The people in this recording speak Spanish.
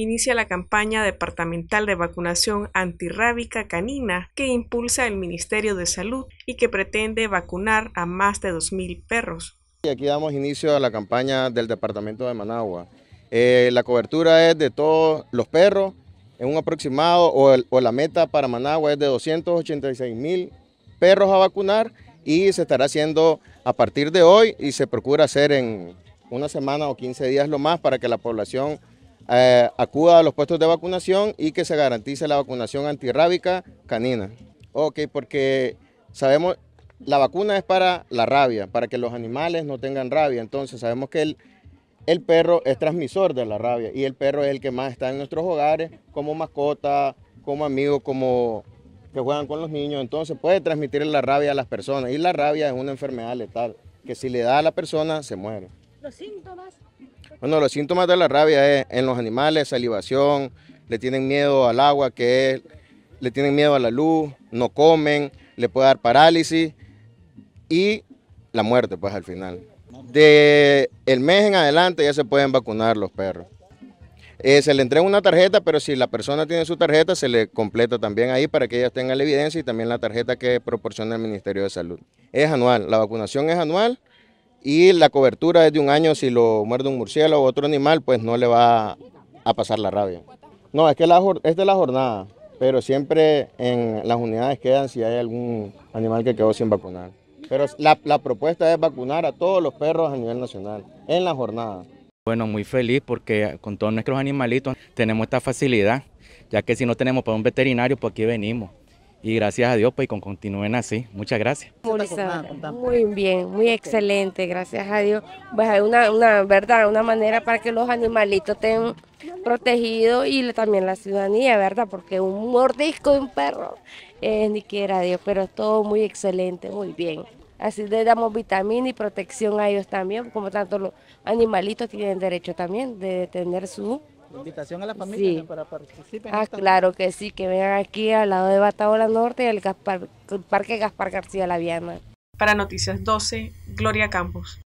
inicia la campaña departamental de vacunación antirrábica canina que impulsa el Ministerio de Salud y que pretende vacunar a más de 2.000 perros. Y aquí damos inicio a la campaña del departamento de Managua. Eh, la cobertura es de todos los perros, en un aproximado, o, la meta para Managua es de 286 mil perros a vacunar y se estará haciendo a partir de hoy y se procura hacer en una semana o 15 días lo más para que la población eh, acuda a los puestos de vacunación y que se garantice la vacunación antirrábica canina. Ok, porque sabemos, la vacuna es para la rabia, para que los animales no tengan rabia. Entonces sabemos que el, el perro es transmisor de la rabia y el perro es el que más está en nuestros hogares como mascota, como amigo, como que juegan con los niños. Entonces puede transmitir la rabia a las personas y la rabia es una enfermedad letal que si le da a la persona se muere. Los síntomas bueno, los síntomas de la rabia es eh, en los animales, salivación, le tienen miedo al agua, que le tienen miedo a la luz, no comen, le puede dar parálisis y la muerte, pues al final. De el mes en adelante ya se pueden vacunar los perros. Eh, se le entrega una tarjeta, pero si la persona tiene su tarjeta, se le completa también ahí para que ellas tengan la evidencia y también la tarjeta que proporciona el Ministerio de Salud. Es anual, la vacunación es anual y la cobertura es de un año si lo muerde un murciélago u otro animal, pues no le va a pasar la rabia. No, es que es de la jornada, pero siempre en las unidades quedan si hay algún animal que quedó sin vacunar. Pero la propuesta es vacunar a todos los perros a nivel nacional en la jornada. Bueno, muy feliz porque con todos nuestros animalitos tenemos esta facilidad, ya que si no tenemos para un veterinario, pues aquí venimos y gracias a Dios, pues, y continúen así. Muchas gracias. Muy bien, muy excelente, gracias a Dios. Pues hay una, verdad, una manera para que los animalitos estén protegidos y también la ciudadanía, ¿verdad? Porque un mordisco de un perro es ni quiera Dios, pero es todo muy excelente, muy bien. Así le damos vitamina y protección a ellos también, como tanto los animalitos tienen derecho también de tener su Invitación a la familia para participar. Ah, claro que sí, que vengan aquí al lado de Batabola Norte, y el Parque Gaspar García Laviana. Para Noticias 12, Gloria Campos.